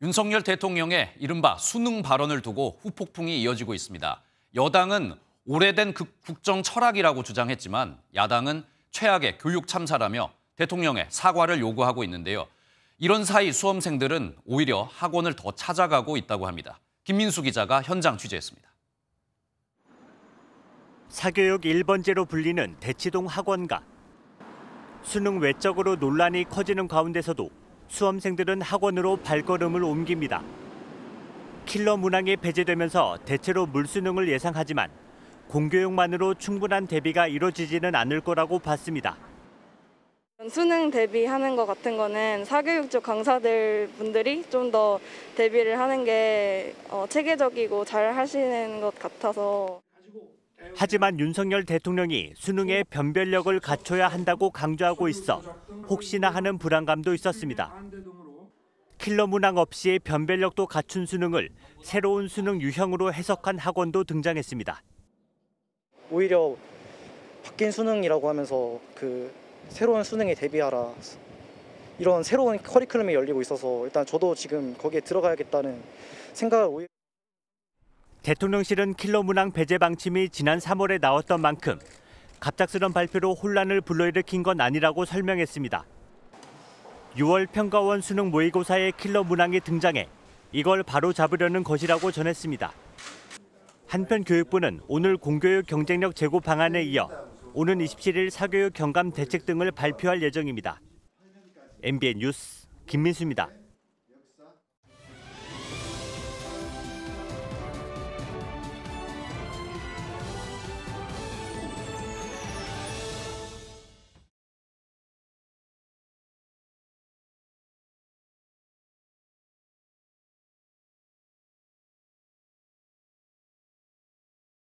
윤석열 대통령의 이른바 수능 발언을 두고 후폭풍이 이어지고 있습니다. 여당은 오래된 국정 철학이라고 주장했지만 야당은 최악의 교육 참사라며 대통령의 사과를 요구하고 있는데요. 이런 사이 수험생들은 오히려 학원을 더 찾아가고 있다고 합니다. 김민수 기자가 현장 취재했습니다. 사교육 1번제로 불리는 대치동 학원가. 수능 외적으로 논란이 커지는 가운데서도 수험생들은 학원으로 발걸음을 옮깁니다. 킬러 문항이 배제되면서 대체로 물수능을 예상하지만 공교육만으로 충분한 대비가 이루어지지는 않을 거라고 봤습니다. 수능 대비하는 것 같은 거는 사교육 쪽 강사들 분들이 좀 더 대비를 하는 게 어, 체계적이고 잘 하시는 것 같아서. 하지만 윤석열 대통령이 수능의 변별력을 갖춰야 한다고 강조하고 있어 혹시나 하는 불안감도 있었습니다. 킬러 문항 없이 변별력도 갖춘 수능을 새로운 수능 유형으로 해석한 학원도 등장했습니다. 오히려 바뀐 수능이라고 하면서 그 새로운 수능에 대비하라 이런 새로운 커리큘럼이 열리고 있어서 일단 저도 지금 거기에 들어가야겠다는 생각을 대통령실은 킬러 문항 배제 방침이 지난 3월에 나왔던 만큼 갑작스런 발표로 혼란을 불러일으킨 건 아니라고 설명했습니다. 6월 평가원 수능 모의고사의 킬러 문항이 등장해 이걸 바로 잡으려는 것이라고 전했습니다. 한편 교육부는 오늘 공교육 경쟁력 제고 방안에 이어 오는 27일 사교육 경감 대책 등을 발표할 예정입니다. MBN 뉴스 김민수입니다.